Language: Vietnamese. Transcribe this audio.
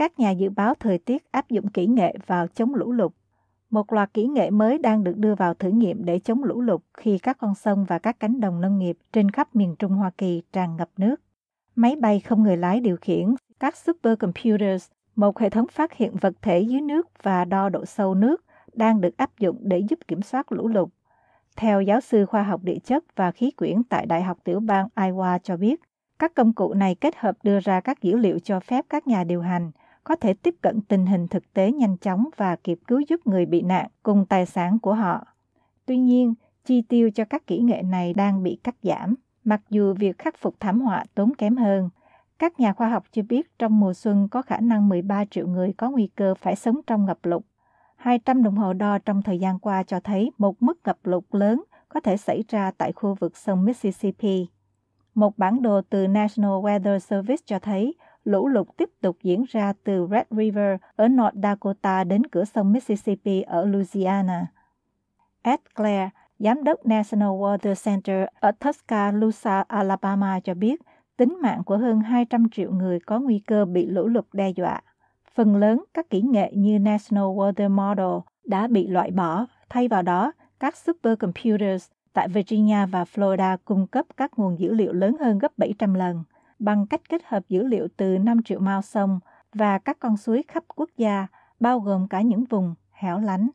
các nhà dự báo thời tiết áp dụng kỹ nghệ vào chống lũ lụt. Một loạt kỹ nghệ mới đang được đưa vào thử nghiệm để chống lũ lụt khi các con sông và các cánh đồng nông nghiệp trên khắp miền Trung Hoa Kỳ tràn ngập nước. Máy bay không người lái điều khiển, các supercomputers, một hệ thống phát hiện vật thể dưới nước và đo độ sâu nước đang được áp dụng để giúp kiểm soát lũ lụt. Theo giáo sư khoa học địa chất và khí quyển tại Đại học tiểu bang Iowa cho biết, các công cụ này kết hợp đưa ra các dữ liệu cho phép các nhà điều hành có thể tiếp cận tình hình thực tế nhanh chóng và kịp cứu giúp người bị nạn cùng tài sản của họ. Tuy nhiên, chi tiêu cho các kỹ nghệ này đang bị cắt giảm, mặc dù việc khắc phục thảm họa tốn kém hơn. Các nhà khoa học cho biết trong mùa xuân có khả năng 13 triệu người có nguy cơ phải sống trong ngập lụt. 200 đồng hồ đo trong thời gian qua cho thấy một mức ngập lụt lớn có thể xảy ra tại khu vực sông Mississippi. Một bản đồ từ National Weather Service cho thấy lũ lụt tiếp tục diễn ra từ Red River ở North Dakota đến cửa sông Mississippi ở Louisiana. Ed Clare, giám đốc National Water Center ở Tuscaloosa, Alabama cho biết, tính mạng của hơn 200 triệu người có nguy cơ bị lũ lụt đe dọa. Phần lớn các kỹ nghệ như National Water Model đã bị loại bỏ, thay vào đó, các supercomputers tại Virginia và Florida cung cấp các nguồn dữ liệu lớn hơn gấp 700 lần – bằng cách kết hợp dữ liệu từ 5 triệu mao sông và các con suối khắp quốc gia, bao gồm cả những vùng hẻo lánh.